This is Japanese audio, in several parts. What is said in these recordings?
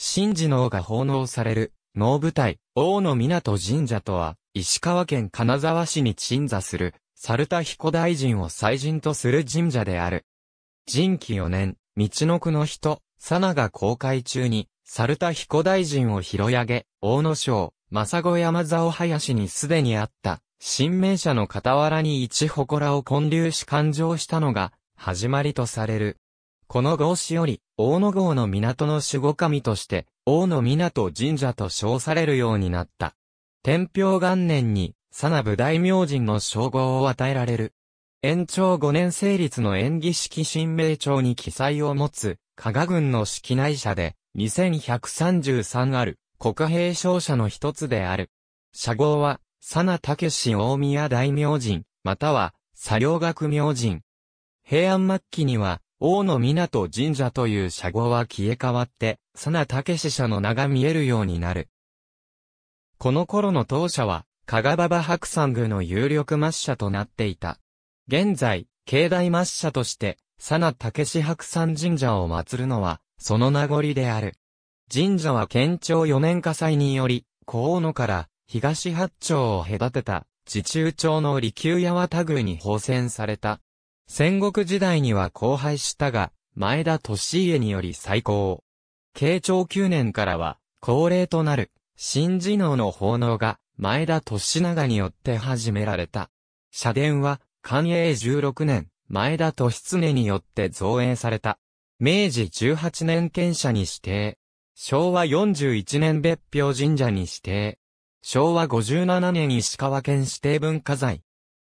神事の王が奉納される、能舞台、王の港神社とは、石川県金沢市に鎮座する、猿田彦大臣を祭神とする神社である。人気4年、道の区の人、佐奈が公開中に、猿田彦大臣を広げげ、大野省、正子山沢林にすでにあった、新名社の傍らに一祠を建立し誕生したのが、始まりとされる。この合詞より、大野号の港の守護神として、大野港神社と称されるようになった。天平元年に、サナブ大明神の称号を与えられる。延長5年成立の演技式新名帳に記載を持つ、加賀軍の式内社で、2133ある、国兵商社の一つである。社号は、佐名武氏大宮大明神、または、佐良学明神。平安末期には、大野港神社という社語は消え変わって、佐名武史社の名が見えるようになる。この頃の当社は、加賀馬場白山宮の有力抹社となっていた。現在、境内抹社として、佐名武史白山神社を祀るのは、その名残である。神社は県庁4年火災により、河野から東八丁を隔てた、地中町の利休八幡宮に奉仙された。戦国時代には荒廃したが、前田利家により再興。慶長9年からは、恒例となる、新次能の奉納が、前田利長によって始められた。社殿は、寛永16年、前田利常によって造営された。明治18年建社に指定。昭和41年別表神社に指定。昭和57年石川県指定文化財。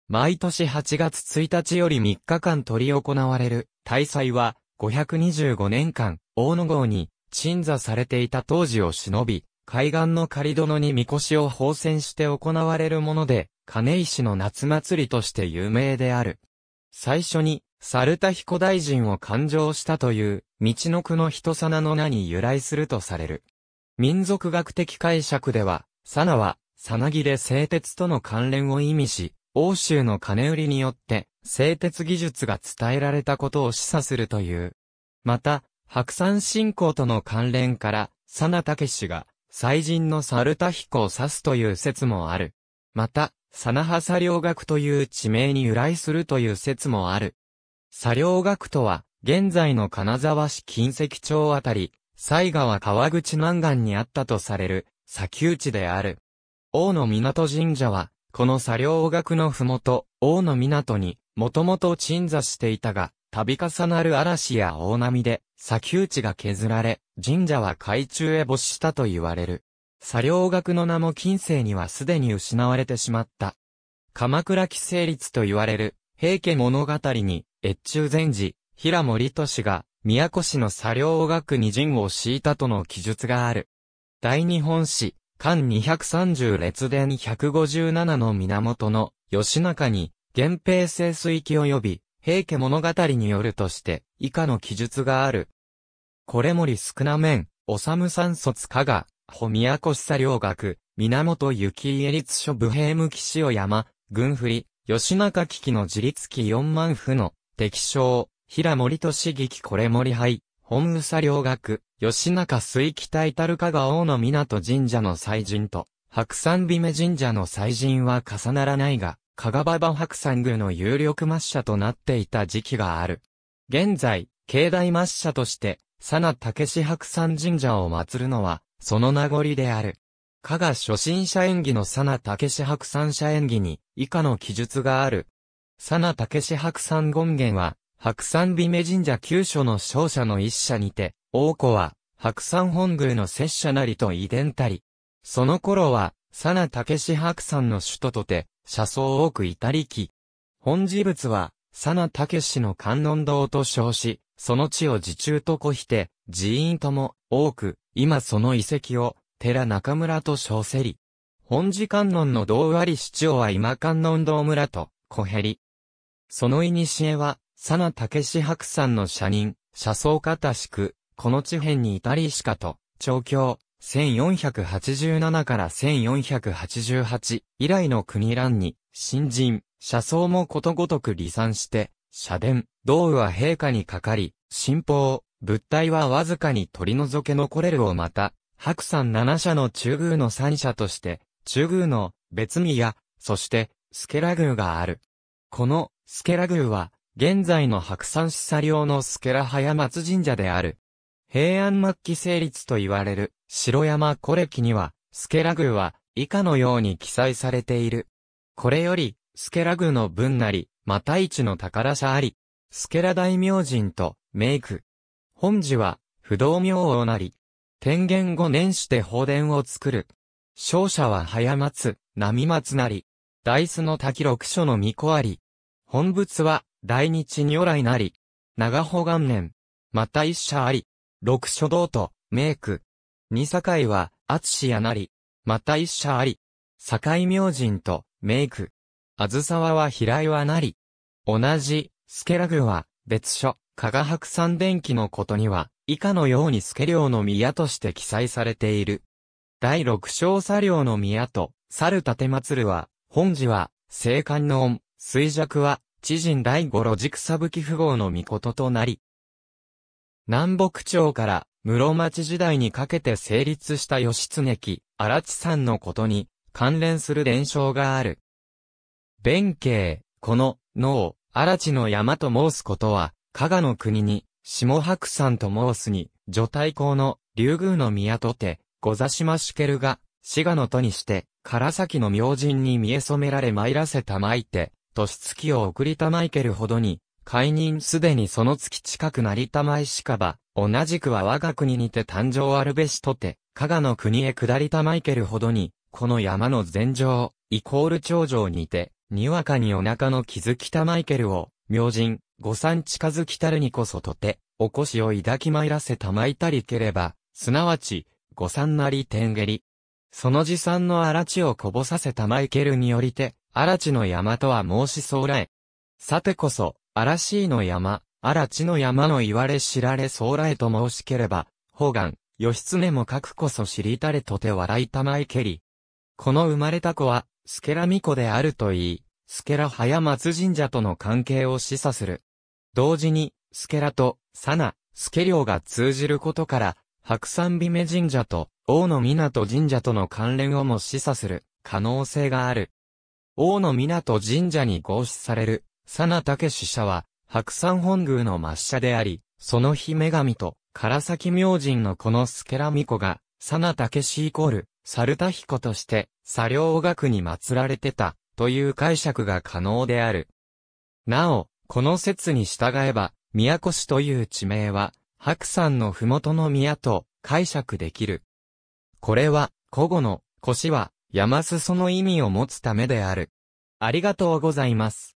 毎年8月1日より3日間取り行われる、大祭は、525年間、大野号に、鎮座されていた当時を忍び、海岸の仮殿に神輿を放船して行われるもので、金石の夏祭りとして有名である。最初に、猿田彦大臣を勘定したという、道の区の人さなの名に由来するとされる。民族学的解釈では、さなは、さなぎで製鉄との関連を意味し、欧州の金売りによって、製鉄技術が伝えられたことを示唆するという。また、白山信仰との関連から、佐名武氏が、祭人のサルタ彦を指すという説もある。また、佐名派佐良学という地名に由来するという説もある。佐良学とは、現在の金沢市近石町あたり、西川川口南岸にあったとされる、砂丘地である。王の港神社は、この砂業学のふもと、王の港に、もともと鎮座していたが、度重なる嵐や大波で、砂丘地が削られ、神社は海中へ没したと言われる。砂業学の名も近世にはすでに失われてしまった。鎌倉既成立と言われる、平家物語に、越中禅寺、平森俊が、宮古市の砂業学に陣を敷いたとの記述がある。大日本史、間230列伝157の源の吉中に、源平清水記及び、平家物語によるとして、以下の記述がある。これもり少なめん、おさむ三卒加賀、ほみやこしさ両学、源行家立書武兵無騎士を山、軍振り、吉中危機の自立期四万府の、敵将、平森と茂議これ森灰。本草両学、吉中水気体樽香が大野港神社の祭神と、白山姫神社の祭神は重ならないが、香川馬白山宮の有力抹茶となっていた時期がある。現在、境内抹茶として、佐名武志白山神社を祀るのは、その名残である。加賀初心者演技の佐名武志白山社演技に、以下の記述がある。佐名武志白山権現は、白山美女神社旧所の勝者の一社にて、王子は、白山本宮の拙者なりと遺伝たり。その頃は、佐奈武志白山の首都とて、車窓多く至りき。本事物は、佐奈武志の観音堂と称し、その地を自中とこひて、寺院とも、多く、今その遺跡を、寺中村と称せり。本寺観音の道割市長は今観音堂村と、小減り。その古は、佐野武史白んの社人、社窓方く、この地辺にいたりしかと、調教、1487から1488以来の国乱に、新人、社窓もことごとく離散して、社殿、道は陛下にかかり、信法、物体はわずかに取り除け残れるをまた、白山七社の中宮の三社として、中宮の別宮、そして、スケラ宮がある。この、スケラ宮は、現在の白山市砂領のスケラ松神社である。平安末期成立と言われる城山古暦には、スケラ宮は以下のように記載されている。これより、スケラ宮の分なり、また一の宝社あり、スケラ大明神と名句。本寺は不動明王なり、天元五年して宝殿を作る。勝者は早松、波松なり、大須の滝六所の御子あり。本仏は大日如来なり、長保元年、また一社あり、六書道と、名句。二堺は、厚やなり、また一社あり、堺明神と、名句。あずさわは平はなり。同じ、スケラグは、別所、加賀白山伝記のことには、以下のようにスケ領の宮として記載されている。第六章佐領の宮と、猿立祭は、本寺は、聖冠の恩、衰弱は、知人第五路軸サブキ富豪の御事となり、南北朝から室町時代にかけて成立した義経記、荒地さんのことに関連する伝承がある。弁慶、この、を、荒地の山と申すことは、加賀の国に、下白山と申すに、女体公の、竜宮の宮とて、ご座しましけるが、滋賀の都にして、唐崎の明神に見え染められ参らせたまいて、年月を送りたまいけるほどに、解任すでにその月近くなりたまいしかば、同じくは我が国にて誕生あるべしとて、加賀の国へ下りたまいけるほどに、この山の禅上、イコール頂上にて、にわかにお腹の気づきたまいけるを、明神、御三近づきたるにこそとて、お腰を抱きまいらせたまいたりければ、すなわち、御三なり天下り。その持参の荒地をこぼさせたまいけるによりて、荒地の山とは申しそうらえ。さてこそ、嵐の山、荒地の山の言われ知られそうらえと申しければ、方眼、義経も書くこそ知りたれとて笑いたまいけり。この生まれた子は、スケラミ子であるといい、スケラ早松神社との関係を示唆する。同時に、スケラと、サナ、スケウが通じることから、白山美神社と、大野港神社との関連をも示唆する可能性がある。大野港神社に合祀される、佐奈武使者は、白山本宮の抹茶であり、その日女神と、唐崎明神のこのスケラミコが、佐奈武士イコール、猿田彦として、佐良学に祀られてた、という解釈が可能である。なお、この説に従えば、宮古市という地名は、白山の麓の宮と解釈できる。これは、古語の、古市は、やますその意味を持つためである。ありがとうございます。